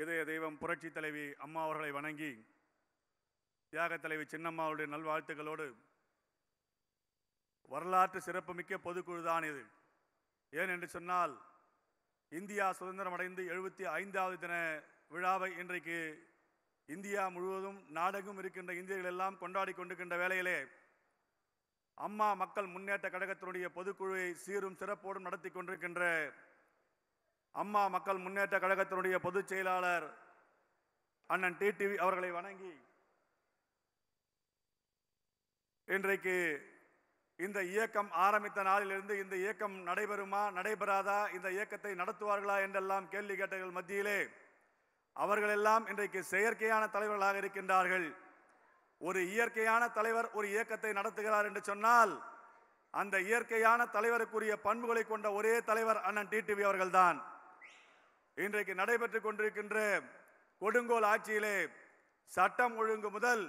இதய தெய்வம் புரட்சி தலைவி அம்மா அவர்களை வணங்கி தியாக தலைவி சின்னம்மாவுடைய நல்வாழ்த்துக்களோடு வரலாற்று சிறப்புமிக்க பொதுக்குழு தான் இது ஏன் என்று சொன்னால் இந்தியா சுதந்திரம் அடைந்து எழுபத்தி ஐந்தாவது தின விழாவை இன்றைக்கு இந்தியா முழுவதும் நாடகம் இருக்கின்ற இந்தியர்கள் எல்லாம் கொண்டாடி கொண்டிருக்கின்ற வேளையிலே அம்மா மக்கள் முன்னேற்ற கழகத்தினுடைய பொதுக்குழுவை சீரும் சிறப்போடும் நடத்தி கொண்டிருக்கின்ற அம்மா மக்கள் முன்னேற்ற கழகத்தினுடைய பொதுச் செயலாளர் அண்ணன் டிடிவி அவர்களை வணங்கி இன்றைக்கு இந்த இயக்கம் ஆரம்பித்த நாளிலிருந்து இந்த இயக்கம் நடைபெறுமா நடைபெறாதா இந்த இயக்கத்தை நடத்துவார்களா என்றெல்லாம் கேள்வி கேட்டவர்கள் மத்தியிலே அவர்களெல்லாம் இன்றைக்கு செயற்கையான தலைவர்களாக இருக்கின்றார்கள் ஒரு இயற்கையான தலைவர் ஒரு இயக்கத்தை நடத்துகிறார் என்று சொன்னால் அந்த இயற்கையான தலைவருக்குரிய பண்புகளை கொண்ட ஒரே தலைவர் அண்ணன் டிடிவி அவர்கள்தான் இன்றைக்கு நடைபெற்று கொண்டிருக்கின்ற கொடுங்கோல் ஆட்சியிலே சட்டம் ஒழுங்கு முதல்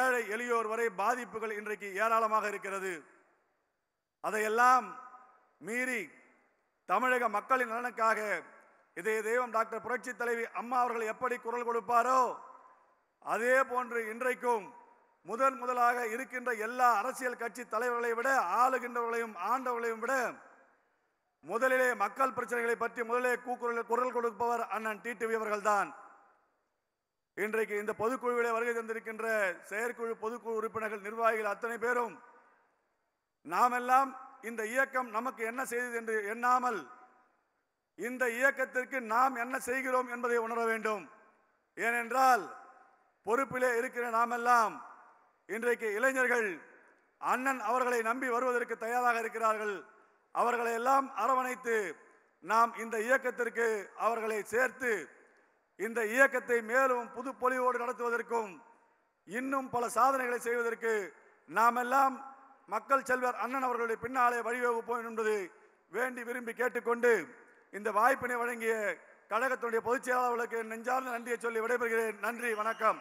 ஏழை எளியோர் வரை பாதிப்புகள் இன்றைக்கு ஏராளமாக இருக்கிறது அதையெல்லாம் மீறி தமிழக மக்களின் நலனுக்காக இதய தெய்வம் டாக்டர் புரட்சி தலைவி அம்மா அவர்கள் எப்படி குரல் கொடுப்பாரோ அதே போன்று இன்றைக்கும் முதன் முதலாக இருக்கின்ற எல்லா அரசியல் கட்சி தலைவர்களை விட ஆளுகின்றவர்களையும் ஆண்டவர்களையும் விட முதலிலே மக்கள் பிரச்சனைகளை பற்றி முதலே கூக்குரல் குரல் கொடுப்பவர் அண்ணன் டிடிவி அவர்கள்தான் இன்றைக்கு இந்த பொதுக்குழுவிலே வருகை தந்திருக்கின்ற செயற்குழு பொதுக்குழு உறுப்பினர்கள் நிர்வாகிகள் அத்தனை பேரும் நாமெல்லாம் இந்த இயக்கம் நமக்கு என்ன செய்தது என்று எண்ணாமல் இந்த இயக்கத்திற்கு நாம் என்ன செய்கிறோம் என்பதை உணர வேண்டும் ஏனென்றால் பொறுப்பிலே இருக்கிற நாமெல்லாம் இன்றைக்கு இளைஞர்கள் அண்ணன் அவர்களை நம்பி வருவதற்கு தயாராக இருக்கிறார்கள் அவர்களை எல்லாம் அரவணைத்து நாம் இந்த இயக்கத்திற்கு அவர்களை சேர்த்து இந்த இயக்கத்தை மேலும் புது பொலிவோடு நடத்துவதற்கும் இன்னும் பல சாதனைகளை செய்வதற்கு நாம் எல்லாம் மக்கள் செல்வர் அண்ணன் அவர்களுடைய பின்னாலே வழிவகுப்போம் என்பது வேண்டி விரும்பி கேட்டுக்கொண்டு இந்த வாய்ப்பினை வழங்கிய கழகத்தினுடைய பொதுச் செயலாளர்களுக்கு நெஞ்சார்ந்த நன்றியை சொல்லி விடைபெறுகிறேன் நன்றி வணக்கம்